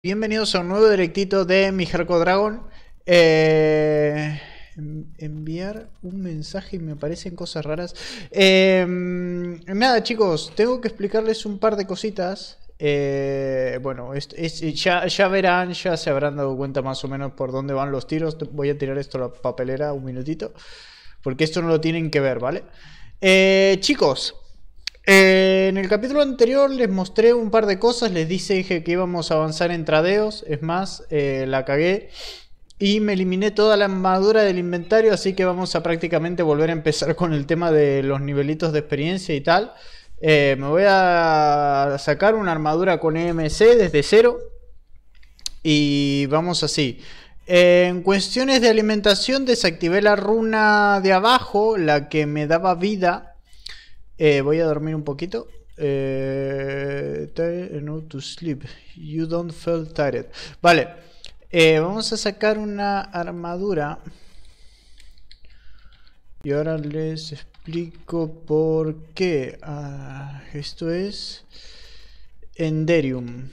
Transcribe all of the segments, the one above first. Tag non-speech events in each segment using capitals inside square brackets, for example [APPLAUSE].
Bienvenidos a un nuevo directito de mi Dragon. Eh, enviar un mensaje y me aparecen cosas raras. Eh, nada, chicos, tengo que explicarles un par de cositas. Eh, bueno, ya, ya, verán, ya se habrán dado cuenta más o menos por dónde van los tiros. Voy a tirar esto a la papelera un minutito, porque esto no lo tienen que ver, ¿vale? chicos, eh, en el capítulo anterior les mostré un par de cosas, les dije, que íbamos a avanzar en tradeos, es más, eh, la cagué y me eliminé toda la armadura del inventario, así que vamos a prácticamente volver a empezar con el tema de los nivelitos de experiencia y tal. Eh, me voy a sacar una armadura con EMC desde cero y vamos así. En cuestiones de alimentación desactivé la runa de abajo, la que me daba vida eh, voy a dormir un poquito. Eh, tired eh, no to sleep. You don't feel tired. Vale. vamos a sacar una armadura. Y ahora les explico por qué. Ah, esto es Enderium.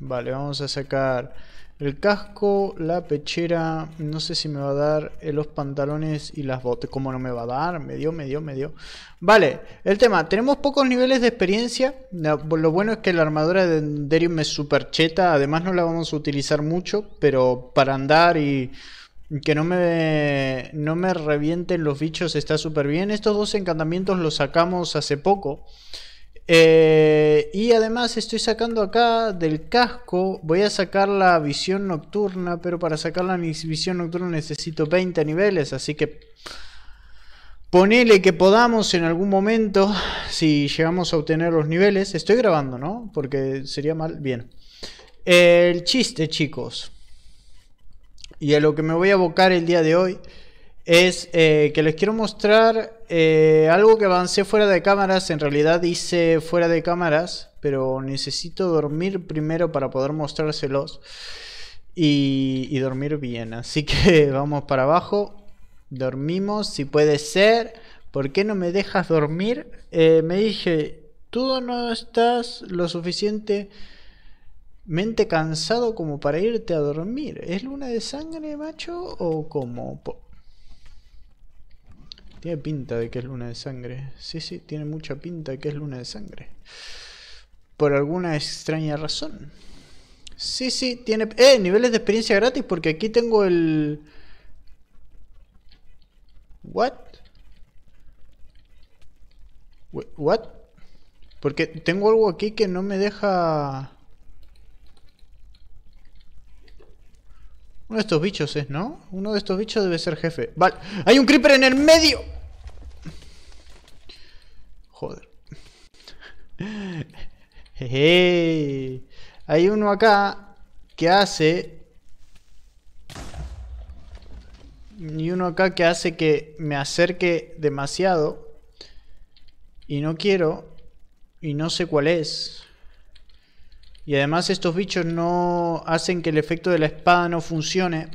Vale, vamos a sacar el casco, la pechera, no sé si me va a dar eh, los pantalones y las botas. ¿Cómo no me va a dar? Me dio, me dio, me dio. Vale, el tema, tenemos pocos niveles de experiencia. Lo bueno es que la armadura de Enderium es súper cheta. Además no la vamos a utilizar mucho, pero para andar y que no me, no me revienten los bichos está súper bien. Estos dos encantamientos los sacamos hace poco. Eh, y además estoy sacando acá del casco, voy a sacar la visión nocturna, pero para sacar la visión nocturna necesito 20 niveles, así que ponele que podamos en algún momento, si llegamos a obtener los niveles, estoy grabando, ¿no? Porque sería mal, bien. El chiste, chicos, y a lo que me voy a abocar el día de hoy, es eh, que les quiero mostrar eh, algo que avancé fuera de cámaras, en realidad hice fuera de cámaras, pero necesito dormir primero para poder mostrárselos y, dormir bien. Así que [LAUGHS] vamos para abajo, dormimos, si puede ser. ¿Por qué no me dejas dormir? Eh, me dije, tú no estás lo suficientemente cansado como para irte a dormir. ¿Es luna de sangre, macho? ¿O cómo? Tiene pinta de que es luna de sangre. Sí, sí, tiene mucha pinta de que es luna de sangre. Por alguna extraña razón. Sí, sí, tiene... ¡Eh! Niveles de experiencia gratis porque aquí tengo el... ¿What? ¿What? Porque tengo algo aquí que no me deja... Uno de estos bichos es, ¿no? Uno de estos bichos debe ser jefe. Vale. ¡Hay un creeper en el medio! Joder. [LAUGHS] Jeje. Hay uno acá que hace... Y uno acá que hace que me acerque demasiado. Y no quiero. Y no sé cuál es. Y además estos bichos no hacen que el efecto de la espada no funcione.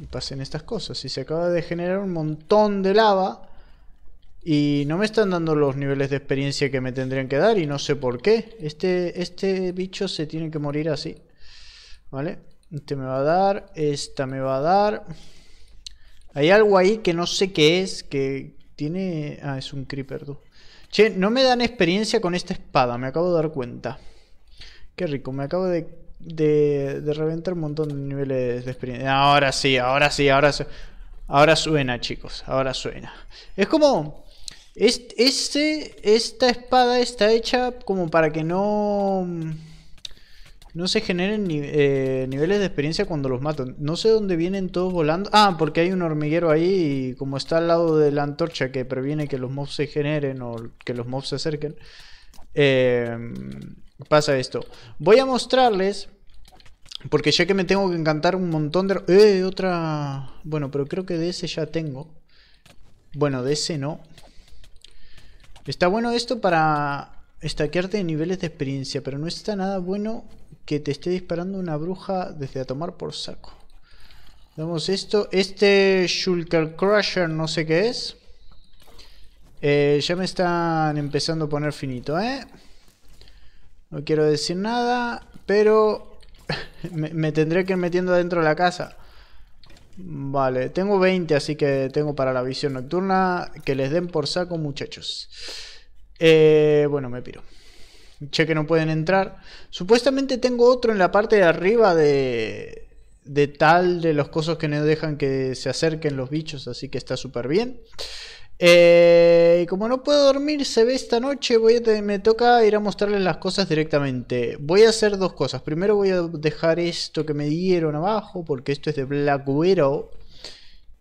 Y pasen estas cosas. Y se acaba de generar un montón de lava. Y no me están dando los niveles de experiencia que me tendrían que dar. Y no sé por qué. Este, este bicho se tiene que morir así. ¿Vale? Este me va a dar. Esta me va a dar. Hay algo ahí que no sé qué es. Que tiene... Ah, es un creeper, tú. Che, no me dan experiencia con esta espada, me acabo de dar cuenta. Qué rico, me acabo de, de, reventar un montón de niveles de experiencia. Ahora sí, ahora sí, ahora, sí. ahora suena, chicos, ahora suena. Es como... esta espada está hecha como para que no... No se generen eh, niveles de experiencia cuando los matan. No sé dónde vienen todos volando. Ah, porque hay un hormiguero ahí y como está al lado de la antorcha que previene que los mobs se generen o que los mobs se acerquen. Eh, pasa esto. Voy a mostrarles. Porque ya que me tengo que encantar un montón de... ¡Eh! Otra... Bueno, pero creo que de ese ya tengo. Bueno, de ese no. Está bueno esto para estaquearte de niveles de experiencia, pero no está nada bueno que te esté disparando una bruja desde a tomar por saco. Vamos esto. Este Shulker Crusher no sé qué es. Eh, ya me están empezando a poner finito, ¿eh? No quiero decir nada, pero [LAUGHS] me, tendré que ir metiendo dentro de la casa. Vale, tengo 20, así que tengo para la visión nocturna. Que les den por saco, muchachos. Eh, bueno, me piro che que no pueden entrar. Supuestamente tengo otro en la parte de arriba de, de tal de los cosas que no dejan que se acerquen los bichos, así que está súper bien. Eh, como no puedo dormir, se ve esta noche, voy a me toca ir a mostrarles las cosas directamente. Voy a hacer dos cosas. Primero voy a dejar esto que me dieron abajo, porque esto es de Black Widow.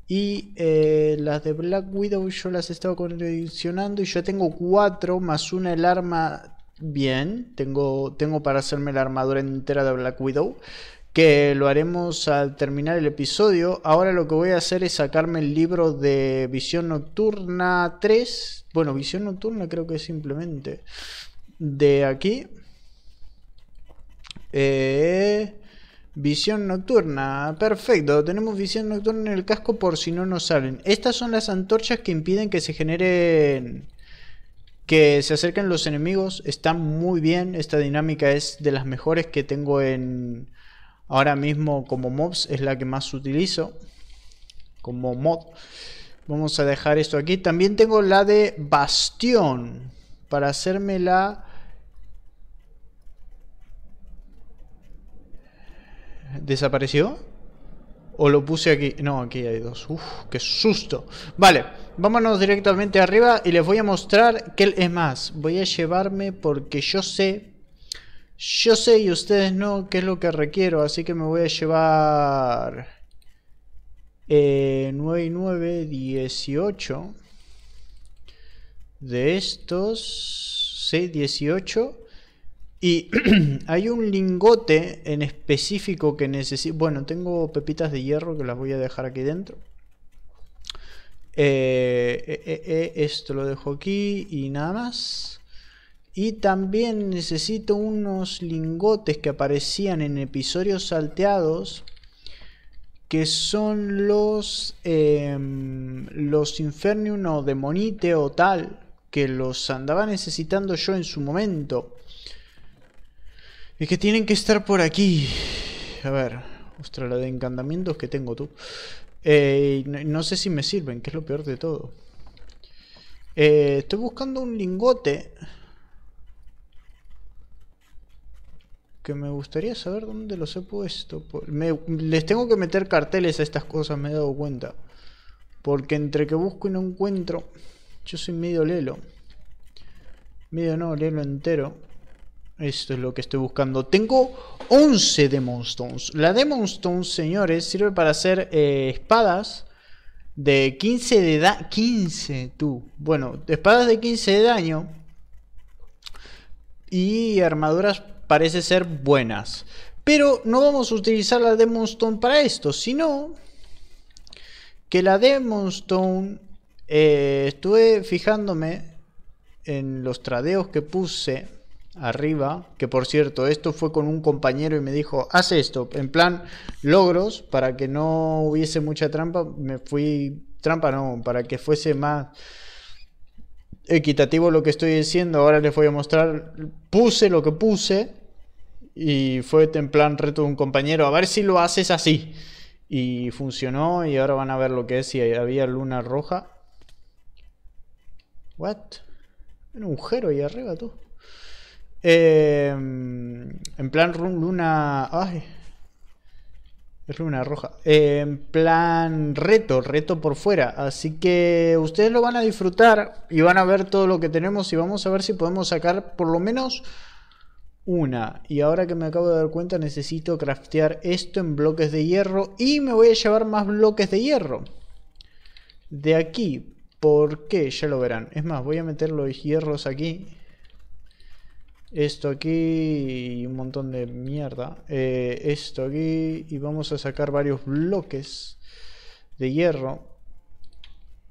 Y eh, las de Black Widow yo las he estado coleccionando y yo tengo cuatro, más una el arma bien. Tengo, tengo para hacerme la armadura entera de Black Widow. Que lo haremos al terminar el episodio. Ahora lo que voy a hacer es sacarme el libro de Visión Nocturna 3. Bueno, Visión Nocturna creo que es simplemente. De aquí. Eh, visión nocturna, perfecto. Tenemos visión nocturna en el casco por si no nos salen. Estas son las antorchas que impiden que se generen que se acerquen los enemigos, está muy bien, esta dinámica es de las mejores que tengo en ahora mismo como mobs, es la que más utilizo como mod. Vamos a dejar esto aquí. También tengo la de bastión para hacerme la... ¿Desapareció? O lo puse aquí. No, aquí hay dos. Uf, qué susto. Vale, vámonos directamente arriba y les voy a mostrar qué es más. Voy a llevarme porque yo sé... Yo sé y ustedes no qué es lo que requiero, así que me voy a llevar... 9 eh, y 9, 18 de estos, sí, 18 y [CLEARS THROAT] hay un lingote en específico que necesito. Bueno, tengo pepitas de hierro que las voy a dejar aquí dentro. Eh, eh, eh, esto lo dejo aquí y nada más. Y también necesito unos lingotes que aparecían en episodios salteados. Que son los. Em, los Infernium o Demonite o tal. Que los andaba necesitando yo en su momento. Es que tienen que estar por aquí. A ver. Ostras, la de encantamientos que tengo tú. Eh, no, sé si me sirven, que es lo peor de todo. Eh, estoy buscando un lingote. Que me gustaría saber dónde los he puesto. les tengo que meter carteles a estas cosas, me he dado cuenta. Porque entre que busco y no encuentro, yo soy medio lelo. Medio no, lelo entero. Esto es lo que estoy buscando. Tengo 11 Demon Stones. La Demon señores, sirve para hacer eh, espadas de 15 de daño. 15, tú. Bueno, espadas de 15 de daño. Y armaduras parece ser buenas. Pero no vamos a utilizar la Demon para esto, sino que la Demon Stone eh, estuve fijándome en los tradeos que puse arriba, que por cierto, esto fue con un compañero y me dijo, haz esto, en plan logros, para que no hubiese mucha trampa, me fui, trampa no, para que fuese más equitativo lo que estoy diciendo, ahora les voy a mostrar, puse lo que puse y fue en plan reto de un compañero, a ver si lo haces así. Y funcionó y ahora van a ver lo que es si había luna roja. What? Un agujero ahí arriba tú. Em, en plan luna... es luna roja. en em, plan reto, reto por fuera. Así que ustedes lo van a disfrutar y van a ver todo lo que tenemos y vamos a ver si podemos sacar por lo menos una. Y ahora que me acabo de dar cuenta necesito craftear esto en bloques de hierro y me voy a llevar más bloques de hierro. De aquí, ¿por qué? Ya lo verán. Es más, voy a meter los hierros aquí esto aquí y un montón de mierda. Eh, esto aquí y vamos a sacar varios bloques de hierro.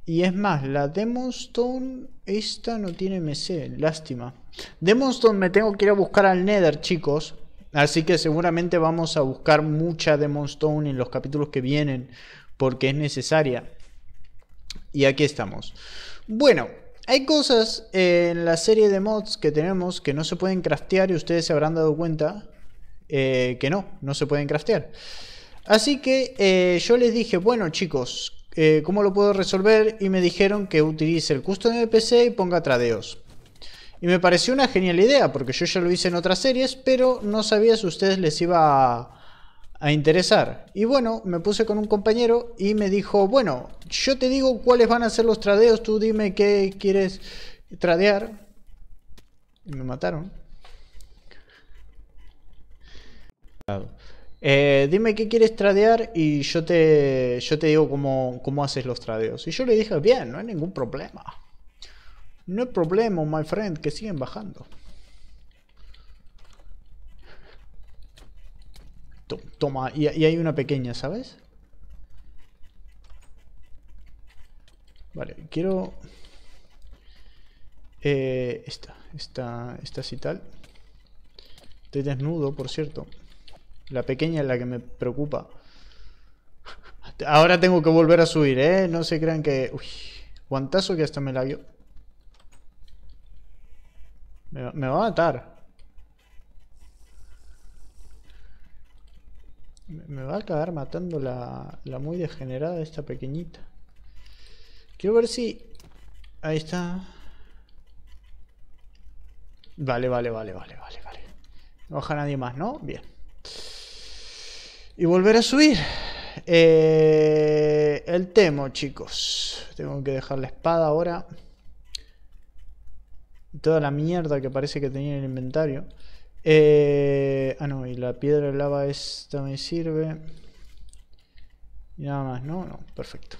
Y es más, la Demonstone, esta no tiene MC, lástima. Demonstone me tengo que ir a buscar al Nether, chicos. Así que seguramente vamos a buscar mucha Demonstone en los capítulos que vienen, porque es necesaria. Y aquí estamos. Bueno, hay cosas eh, en la serie de mods que tenemos que no se pueden craftear y ustedes se habrán dado cuenta eh, que no, no se pueden craftear. Así que eh, yo les dije, bueno chicos, ¿cómo lo puedo resolver? Y me dijeron que utilice el custom PC y ponga tradeos. Y me pareció una genial idea, porque yo ya lo hice en otras series, pero no sabía si a ustedes les iba a a interesar. Y bueno, me puse con un compañero y me dijo, bueno, yo te digo cuáles van a ser los tradeos, tú dime qué quieres tradear. Y me mataron. Eh, dime qué quieres tradear y yo te, yo te digo cómo, cómo haces los tradeos. Y yo le dije, bien, no hay ningún problema. No hay problema, my friend, que siguen bajando. Toma, y, hay una pequeña, ¿sabes? Vale, quiero... Eh, esta, esta, esta sí tal. Estoy desnudo, por cierto. La pequeña es la que me preocupa. Ahora tengo que volver a subir, ¿eh? No se crean que... Uy, guantazo que hasta me la dio. Me, me va a matar. va a acabar matando la, muy degenerada esta pequeñita. Quiero ver si... Ahí está. Vale, vale, vale, vale, vale, vale. No baja nadie más, ¿no? Bien. Y volver a subir. Eh, el temo, chicos. Tengo que dejar la espada ahora. Toda la mierda que parece que tenía en el inventario. Eh, ah, no, y la piedra de lava esta me sirve. Y nada más, ¿no? No, perfecto.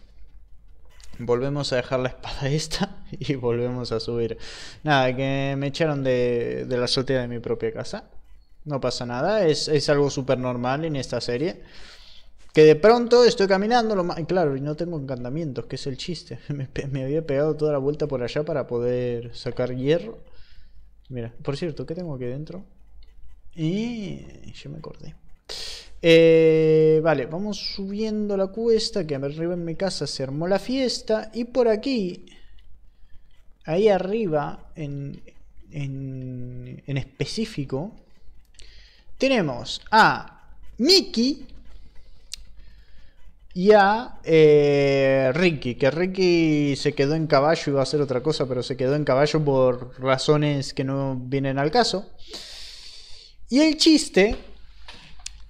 Volvemos a dejar la espada [LAUGHS] esta y volvemos a subir. Nada, que me echaron de, de la azotea de mi propia casa. No pasa nada, es, algo súper normal en esta serie. Que de pronto estoy caminando, lo más... claro, y no tengo encantamientos, que es el chiste. [LAUGHS] Me, me había pegado toda la vuelta por allá para poder sacar hierro. Mira, por cierto, ¿qué tengo aquí dentro? Y yo me acordé. Eh, vale, vamos subiendo la cuesta, que arriba en mi casa se armó la fiesta. Y por aquí, ahí arriba, en, en, específico, tenemos a Mickey y a eh, Ricky, que Ricky se quedó en caballo, iba a hacer otra cosa, pero se quedó en caballo por razones que no vienen al caso. Y el chiste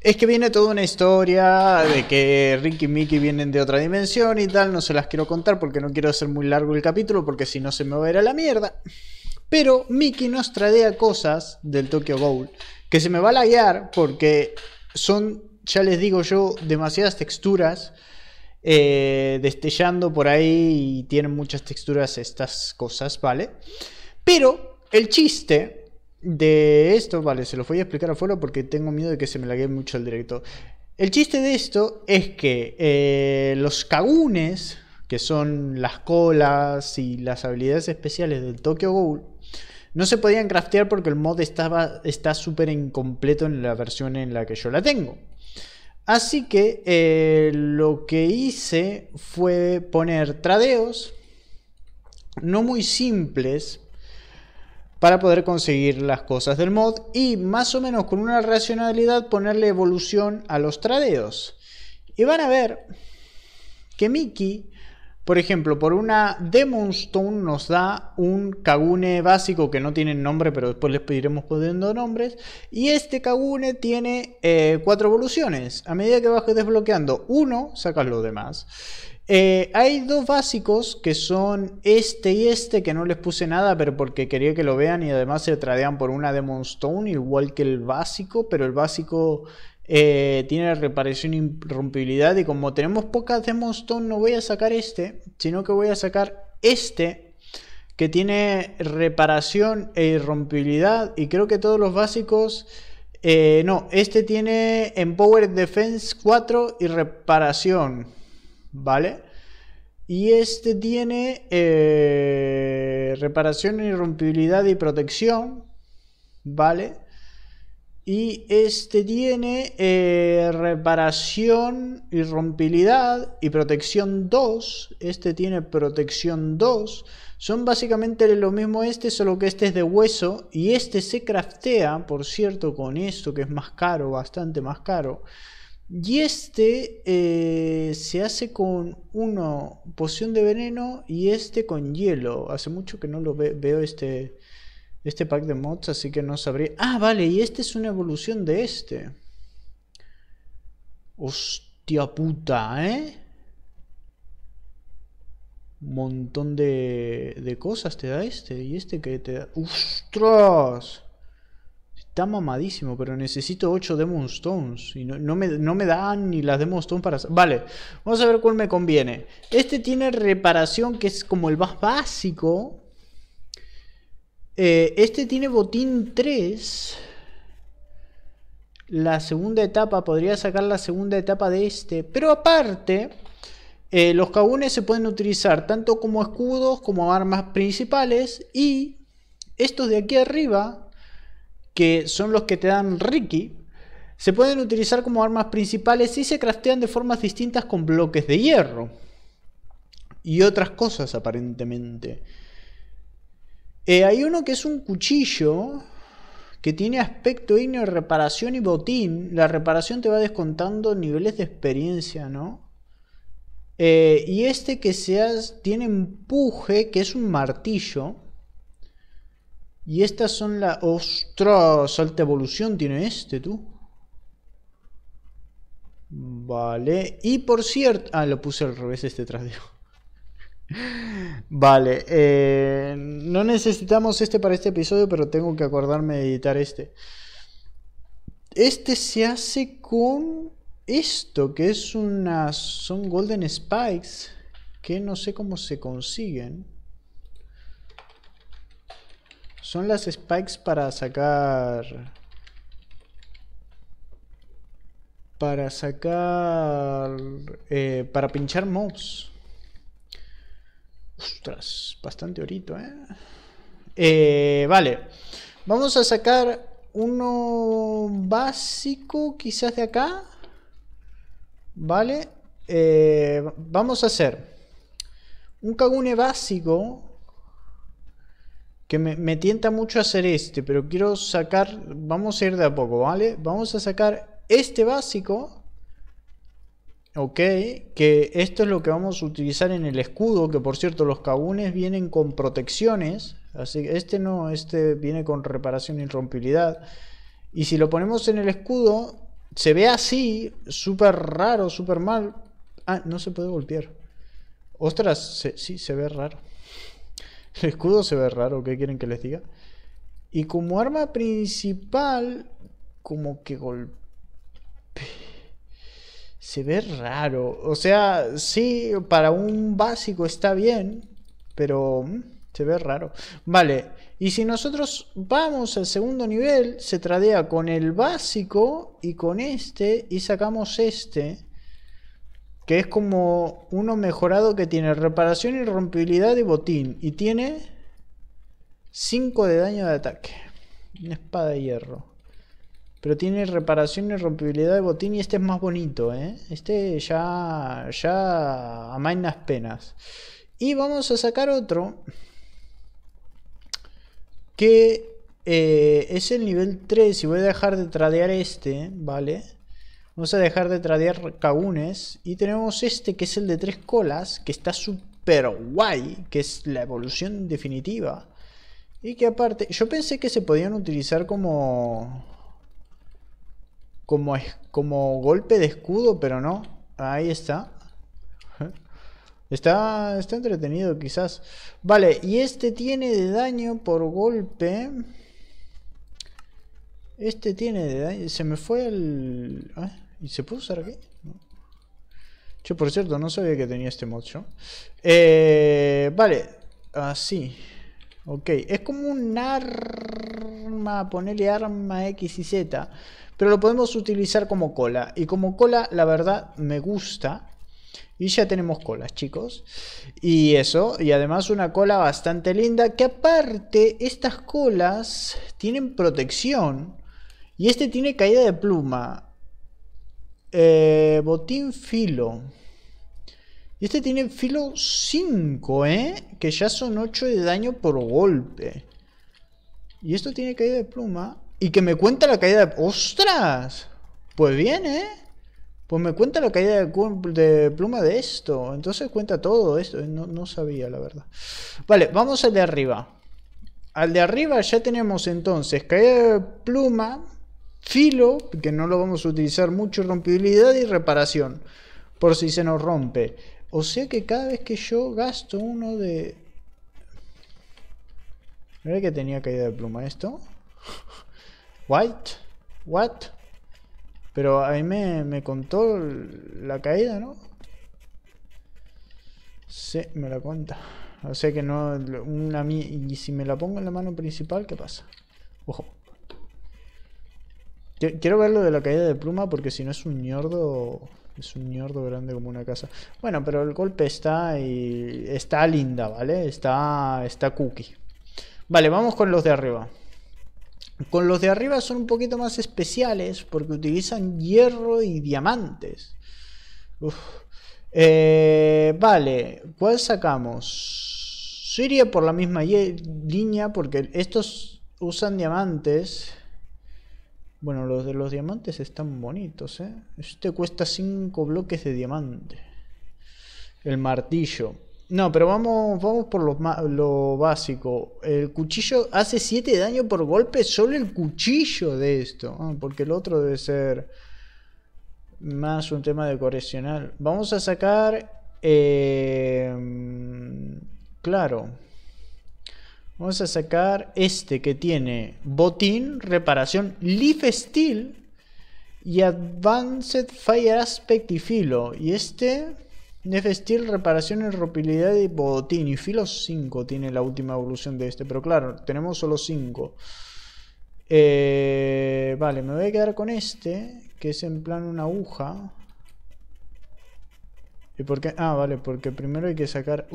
es que viene toda una historia de que Rick y Mickey vienen de otra dimensión y tal. No se las quiero contar porque no quiero hacer muy largo el capítulo porque si no se me va a ir a la mierda. Pero Mickey nos trae cosas del Tokyo bowl que se me va a laguear porque son, ya les digo yo, demasiadas texturas eh, destellando por ahí y tienen muchas texturas estas cosas, ¿vale? Pero el chiste de esto, vale, se los voy a explicar afuera porque tengo miedo de que se me lague mucho el directo. El chiste de esto es que eh, los cagunes que son las colas y las habilidades especiales del Tokyo Ghoul, no se podían craftear porque el mod estaba, está súper incompleto en la versión en la que yo la tengo. Así que eh, lo que hice fue poner tradeos no muy simples para poder conseguir las cosas del mod y más o menos con una racionalidad ponerle evolución a los tradeos. Y van a ver que Mickey, por ejemplo, por una Demonstone nos da un Kagune básico que no tiene nombre, pero después les pediremos poniendo nombres. Y este Kagune tiene eh, cuatro evoluciones. A medida que vas desbloqueando uno, sacas los demás. Eh, hay dos básicos que son este y este, que no les puse nada, pero porque quería que lo vean y además se tradean por una Demon Stone, igual que el básico, pero el básico eh, tiene reparación e irrompibilidad y como tenemos pocas Demon Stone no voy a sacar este, sino que voy a sacar este que tiene reparación e irrompibilidad y creo que todos los básicos... Eh, no, este tiene Empower Defense 4 y reparación. ¿vale? Y este tiene eh, reparación, irrompibilidad y protección, ¿vale? Y este tiene eh, reparación, irrompibilidad y protección 2. Este tiene protección 2. Son básicamente lo mismo este, solo que este es de hueso. Y este se craftea, por cierto, con esto que es más caro, bastante más caro. Y este eh, se hace con una poción de veneno y este con hielo. Hace mucho que no lo veo este, este pack de mods, así que no sabría. Ah, vale, y este es una evolución de este. Hostia puta, ¿eh? Montón de, de cosas te da este. Y este que te da... ¡Ostras! está mamadísimo, pero necesito 8 Demon Stones. Y no, me, dan ni las Demon Stones para... Vale, vamos a ver cuál me conviene. Este tiene reparación, que es como el más básico. Eh, este tiene botín 3. La segunda etapa, podría sacar la segunda etapa de este. Pero aparte, eh, los cagunes se pueden utilizar tanto como escudos, como armas principales. Y estos de aquí arriba que son los que te dan Ricky, se pueden utilizar como armas principales y se craftean de formas distintas con bloques de hierro. Y otras cosas aparentemente. Eh, hay uno que es un cuchillo que tiene aspecto ignio de reparación y botín. La reparación te va descontando niveles de experiencia, ¿no? Eh, y este que seas tiene empuje, que es un martillo y estas son las... ¡Ostras! Alta evolución tiene este, tú. Vale. Y por cierto... Ah, lo puse al revés este de... [LAUGHS] Vale, eh, no necesitamos este para este episodio, pero tengo que acordarme de editar este. Este se hace con esto, que es una... Son golden spikes, que no sé cómo se consiguen. Son las spikes para sacar... Para sacar... Eh, para pinchar mobs. Ostras, bastante orito, ¿eh? ¿eh? Vale. Vamos a sacar uno básico, quizás de acá. Vale. Eh, vamos a hacer un cagune básico que me, tienta mucho hacer este, pero quiero sacar, vamos a ir de a poco, ¿vale? Vamos a sacar este básico, ok, que esto es lo que vamos a utilizar en el escudo, que por cierto los cagunes vienen con protecciones, así que este no, este viene con reparación y rompibilidad, y si lo ponemos en el escudo, se ve así, súper raro, súper mal, ah, no se puede golpear, ostras, sí, se ve raro. [LAUGHS] El escudo se ve raro, ¿qué quieren que les diga? Y como arma principal, como que golpe... Se ve raro. O sea, sí, para un básico está bien, pero mm, se ve raro. Vale, y si nosotros vamos al segundo nivel, se tradea con el básico y con este y sacamos este que es como uno mejorado que tiene reparación, y rompibilidad de botín. Y tiene 5 de daño de ataque. Una espada de hierro. Pero tiene reparación, y rompibilidad de botín y este es más bonito, ¿eh? Este ya, ya las penas. Y vamos a sacar otro. Que eh, es el nivel 3 y voy a dejar de tradear este, ¿vale? vale Vamos a dejar de tradear caunes. Y tenemos este que es el de tres colas, que está súper guay, que es la evolución definitiva. Y que aparte, yo pensé que se podían utilizar como... Como, como golpe de escudo, pero no. Ahí está. Está, está entretenido quizás. Vale, y este tiene de daño por golpe. Este tiene de daño. Se me fue el... ¿Y se puede usar aquí? Yo, por cierto, no sabía que tenía este mod eh, vale, así. Ok, es como un arma, ponerle arma X y Z, pero lo podemos utilizar como cola. Y como cola, la verdad, me gusta. Y ya tenemos colas, chicos. Y eso, y además una cola bastante linda, que aparte estas colas tienen protección. Y este tiene caída de pluma. Eh, botín filo. Y este tiene filo 5, ¿eh? Que ya son 8 de daño por golpe. Y esto tiene caída de pluma. Y que me cuenta la caída de... ¡Ostras! Pues bien, ¿eh? Pues me cuenta la caída de, pluma de esto. Entonces cuenta todo esto. No, no sabía, la verdad. Vale, vamos al de arriba. Al de arriba ya tenemos entonces caída de pluma filo, que no lo vamos a utilizar mucho, rompibilidad y reparación, por si se nos rompe. O sea que cada vez que yo gasto uno de... ¿Verdad que tenía caída de pluma esto? White? What? Pero ahí me, me contó la caída, ¿no? Sí, me la cuenta. O sea que no... Una, y si me la pongo en la mano principal, ¿qué pasa? Ojo. Quiero ver lo de la caída de pluma porque si no es un ñordo... Es un ñordo grande como una casa. Bueno, pero el golpe está y está linda, ¿vale? Está, está cookie. Vale, vamos con los de arriba. Con los de arriba son un poquito más especiales porque utilizan hierro y diamantes. Eh, vale, ¿cuál sacamos? Yo por la misma línea porque estos usan diamantes bueno, los de los diamantes están bonitos, ¿eh? Este cuesta 5 bloques de diamante. El martillo. No, pero vamos, vamos por lo, lo, básico. El cuchillo hace 7 daño por golpe, solo el cuchillo de esto. Ah, porque el otro debe ser más un tema decoracional. Vamos a sacar... Eh, claro. Vamos a sacar este que tiene botín, reparación, leaf steel y advanced fire aspect y filo. Y este, leaf steel, reparación, ropilidad y botín. Y filo 5 tiene la última evolución de este, pero claro, tenemos solo 5. Eh, vale, me voy a quedar con este, que es en plan una aguja. ¿Y por qué? Ah, vale, porque primero hay que sacar...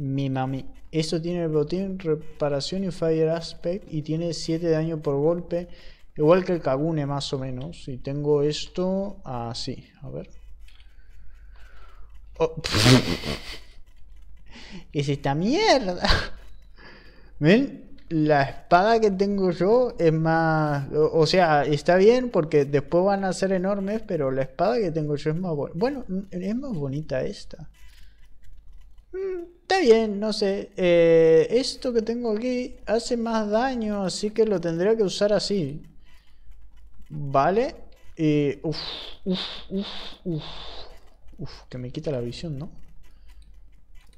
Mi mami. Esto tiene el botín, reparación y fire aspect. Y tiene 7 daño por golpe. Igual que el Kagune, más o menos. Y tengo esto así. a ver. Oh. [LAUGHS] es esta mierda. [LAUGHS] ¿Ven? La espada que tengo yo es más... O, o, sea, está bien porque después van a ser enormes, pero la espada que tengo yo es más... Bueno, es más bonita esta. Mm, está bien, no sé. Eh, esto que tengo aquí hace más daño, así que lo tendría que usar así. Vale. Eh, uf, uf, uf, uf. Uf, que me quita la visión, ¿no?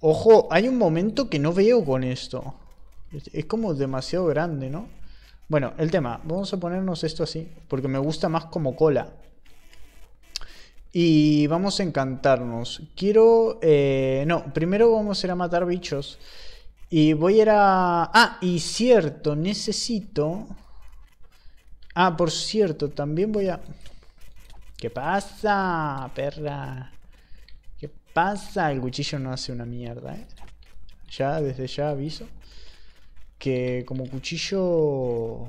Ojo, hay un momento que no veo con esto. Es como demasiado grande, ¿no? Bueno, el tema, vamos a ponernos esto así, porque me gusta más como cola. Y vamos a encantarnos. Quiero... Eh, no, primero vamos a ir a matar bichos. Y voy a ir a... Ah, y cierto, necesito... Ah, por cierto, también voy a... ¿Qué pasa, perra? ¿Qué pasa? El cuchillo no hace una mierda, ¿eh? Ya, desde ya aviso. Que como cuchillo...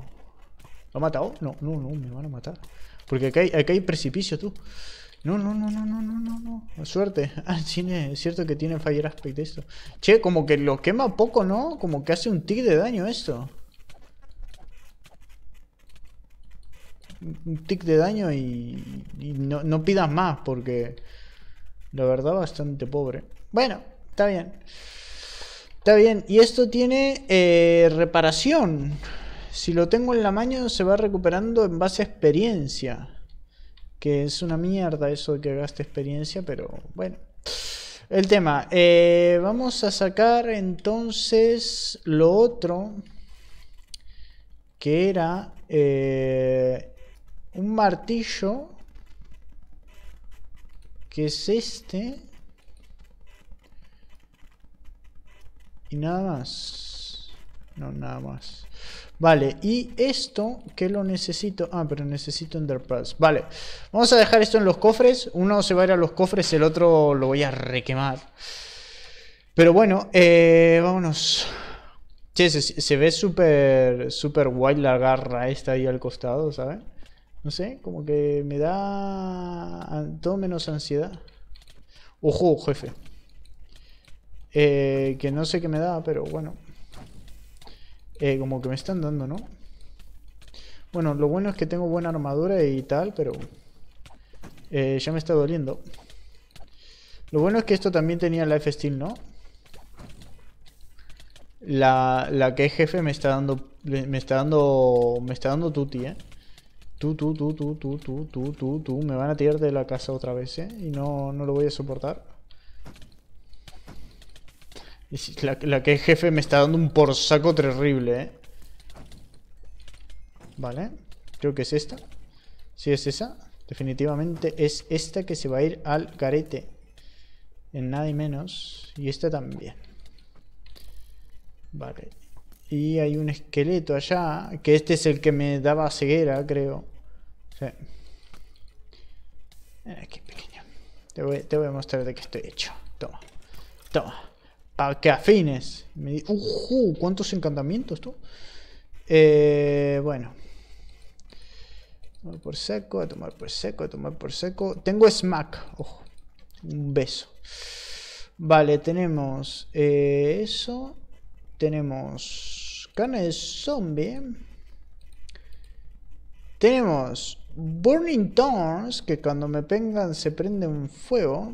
¿Lo ha matado? No, no, no, me van a matar. Porque acá hay, acá hay precipicio, tú. No, no, no, no, no, no, no, no. Suerte. [LAUGHS] Ah, es cierto que tiene Fire Aspect esto. Che, como que lo quema poco, ¿no? Como que hace un tick de daño esto. Un tick de daño y, no, no pidas más porque la verdad bastante pobre. Bueno, está bien. Está bien. Y esto tiene eh, reparación. Si lo tengo en la mano se va recuperando en base a experiencia que es una mierda eso de que gaste experiencia, pero bueno. El tema, eh, vamos a sacar entonces lo otro, que era eh, un martillo, que es este, y nada más, no nada más. Vale, y esto que lo necesito. Ah, pero necesito Enderpearls. Vale, vamos a dejar esto en los cofres. Uno se va a ir a los cofres, el otro lo voy a requemar. Pero bueno, eh, vámonos. Che, se, ve súper súper guay la garra esta ahí al costado, ¿sabes? No sé, como que me da todo menos ansiedad. Ojo, jefe. Eh, que no sé qué me da, pero bueno. Eh, como que me están dando, ¿no? Bueno, lo bueno es que tengo buena armadura y tal, pero... Eh, ya me está doliendo. Lo bueno es que esto también tenía Life Steal, ¿no? La, que es jefe me está dando... Me está dando... Me está dando tuti, ¿eh? Tú, tú, tú, tú, tú, tú, tú, tú, tú. Me van a tirar de la casa otra vez, ¿eh? Y no, no lo voy a soportar. La, que es jefe me está dando un por saco terrible, ¿eh? Vale. Creo que es esta. Sí, es esa. Definitivamente es esta que se va a ir al carete. En nada y menos. Y esta también. Vale. Y hay un esqueleto allá. Que este es el que me daba ceguera, creo. Sí. Aquí, pequeño. Te voy, te voy a mostrar de qué estoy hecho. Toma. Toma. A que afines. Me ¿Cuántos encantamientos tú? Eh, bueno. por seco, a tomar por seco, a tomar por seco. Tengo smack. Un beso. Vale, tenemos eh, eso. Tenemos carne de zombie. Tenemos Burning Thorns, que cuando me pegan se prende un fuego.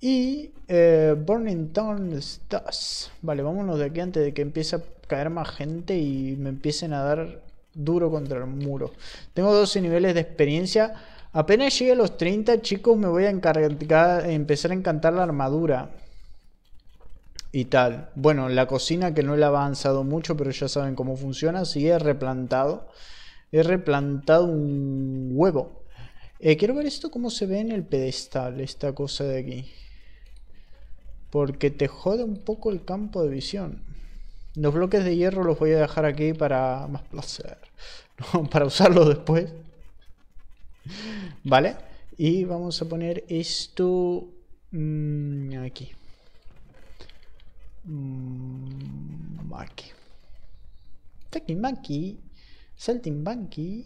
Y eh, Burning Town Stars. Vale, vámonos de aquí antes de que empiece a caer más gente y me empiecen a dar duro contra el muro. Tengo 12 niveles de experiencia. Apenas llegue a los 30, chicos, me voy a encargar, empezar a encantar la armadura. Y tal. Bueno, la cocina que no la ha avanzado mucho, pero ya saben cómo funciona. sigue he replantado. He replantado un huevo. Eh, quiero ver esto cómo se ve en el pedestal, esta cosa de aquí porque te jode un poco el campo de visión. Los bloques de hierro los voy a dejar aquí para más placer, [LAUGHS] para usarlos después. ¿Vale? Y vamos a poner esto mm, aquí. Mmm, aquí. Saltimbanqui.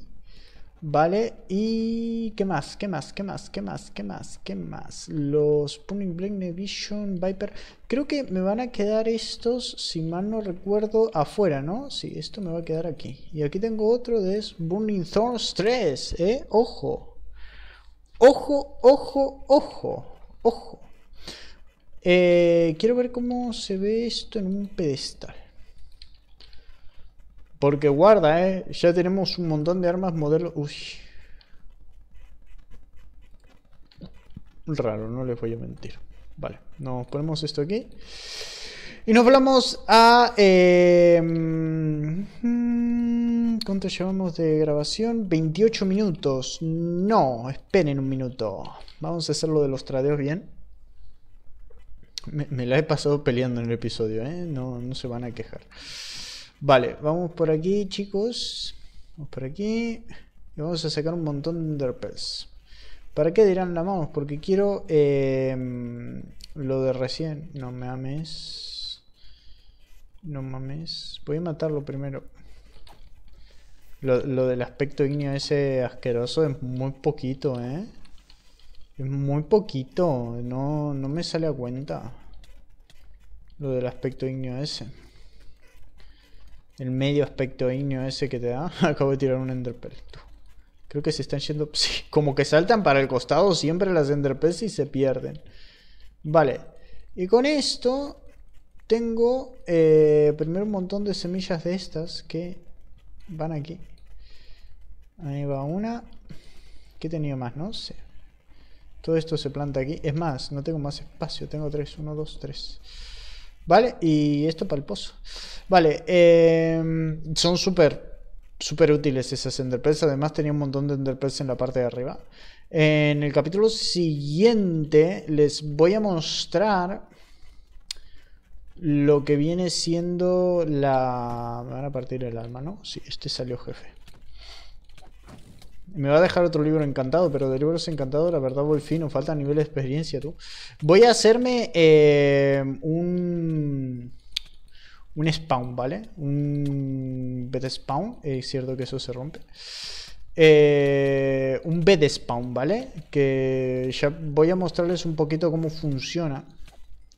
Vale, y ¿qué más? ¿Qué más? ¿Qué más? ¿Qué más? ¿Qué más? ¿Qué más? Los Punning Blade Vision Viper. Creo que me van a quedar estos, si mal no recuerdo, afuera, ¿no? Sí, esto me va a quedar aquí. Y aquí tengo otro de Burning Thorns 3, ¿eh? Ojo. Ojo, ojo, ojo. Ojo. Eh, quiero ver cómo se ve esto en un pedestal. Porque guarda, ¿eh? Ya tenemos un montón de armas modelo... Uy. Raro, no les voy a mentir. Vale, nos ponemos esto aquí. Y nos volamos a... Em, hmm, ¿Cuánto llevamos de grabación? 28 minutos. No, esperen un minuto. Vamos a hacer lo de los tradeos bien. Me, la he pasado peleando en el episodio, ¿eh? No, no se van a quejar. Vale, vamos por aquí, chicos. Vamos por aquí. Y vamos a sacar un montón de repels. ¿Para qué dirán la mouse? Porque quiero em, lo de recién. No me ames. No mames. Voy a matarlo primero. Lo, del aspecto ignio ese asqueroso es muy poquito, ¿eh? Es muy poquito. No, no me sale a cuenta. Lo del aspecto ignio ese. El medio aspecto ignio ese que te da. [LAUGHS] Acabo de tirar un enderpearl. Creo que se están yendo... [LAUGHS] Sí, como que saltan para el costado siempre las enderpearls y se pierden. Vale. Y con esto tengo eh, primero un montón de semillas de estas que van aquí. Ahí va una. ¿Qué tenido más? No sé. Todo esto se planta aquí. Es más, no tengo más espacio. Tengo tres. Uno, dos, tres. ¿Vale? Y esto para el pozo. Vale, em, son súper súper útiles esas enderpearls. Además tenía un montón de enderpearls en la parte de arriba. En el capítulo siguiente les voy a mostrar lo que viene siendo la... Me van a partir el alma, ¿no? Sí, este salió jefe. Me va a dejar otro libro encantado, pero de libros encantados, la verdad, voy fino. Falta nivel de experiencia, tú. Voy a hacerme eh, un. Un spawn, ¿vale? Un bed spawn. Eh, es cierto que eso se rompe. Eh, un bed spawn, ¿vale? Que ya voy a mostrarles un poquito cómo funciona.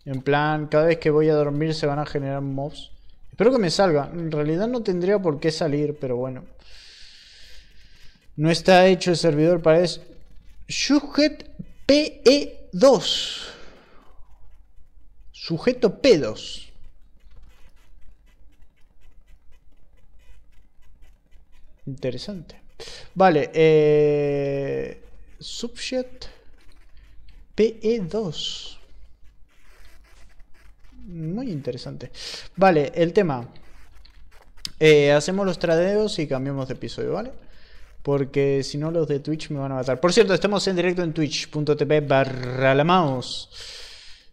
En plan, cada vez que voy a dormir se van a generar mobs. Espero que me salga. En realidad no tendría por qué salir, pero bueno. No está hecho el servidor para eso. Sujet PE2. Sujeto P2. Interesante. Vale. Eh, subject PE2. Muy interesante. Vale, el tema. Eh, hacemos los tradeos y cambiamos de episodio, ¿vale? Porque si no, los de Twitch me van a matar. Por cierto, estamos en directo en twitch.tv barra la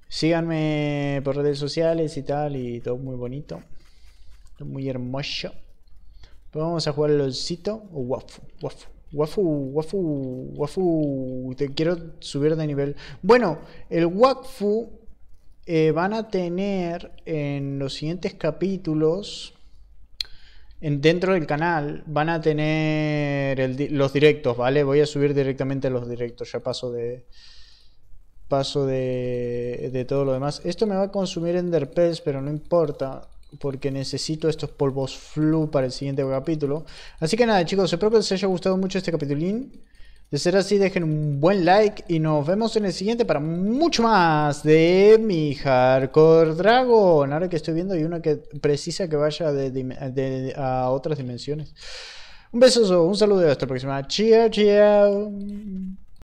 Síganme por redes sociales y tal, y todo muy bonito. muy hermoso. Pues vamos a jugar el cito o Wafu. Wafu. Wafu, Wafu, Wafu. Te quiero subir de nivel. Bueno, el Wafu eh, van a tener en los siguientes capítulos dentro del canal van a tener los directos, ¿vale? Voy a subir directamente los directos, ya paso de paso de, de todo lo demás. Esto me va a consumir enderpels, pero no importa, porque necesito estos polvos flu para el siguiente capítulo. Así que nada, chicos, espero que les haya gustado mucho este capitulín. De ser así, dejen un buen like y nos vemos en el siguiente para mucho más de mi Hardcore Dragon. Ahora que estoy viendo hay una que precisa que vaya a otras dimensiones. Un beso, un saludo y hasta la próxima. Chiao, chiao.